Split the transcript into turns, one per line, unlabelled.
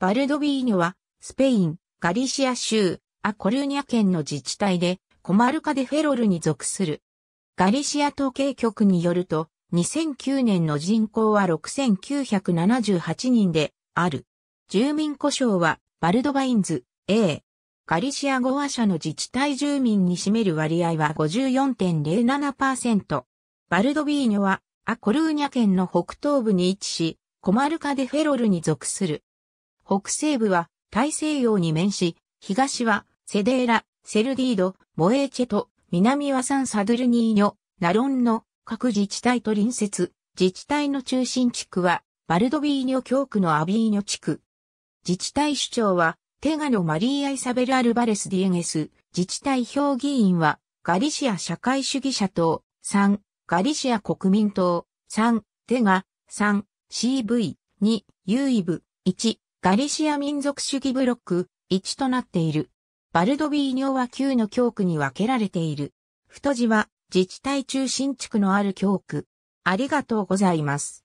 バルドビーニョは、スペイン、ガリシア州、アコルニャ県の自治体で、コマルカデフェロルに属する。ガリシア統計局によると、2009年の人口は6978人で、ある。住民故障は、バルドバインズ、A。ガリシア語話者の自治体住民に占める割合は54.07%。バルドビーニョは、アコルーニャ県の北東部に位置し、コマルカデフェロルに属する。北西部は大西洋に面し、東はセデーラ、セルディード、モエーチェと、南はサンサドゥルニーニョ、ナロンの各自治体と隣接、自治体の中心地区は、バルドビーニョ教区のアビーニョ地区。自治体首長は、テガのマリーア・イサベル・アルバレス・ディエゲス、自治体評議員は、ガリシア社会主義者党、3、ガリシア国民党、3、テガ、3、CV、2、ユイブ、1、ガリシア民族主義ブロック1となっている。バルドビーニョは9の教区に分けられている。太字は自治体中心地区のある教区。ありがとうございます。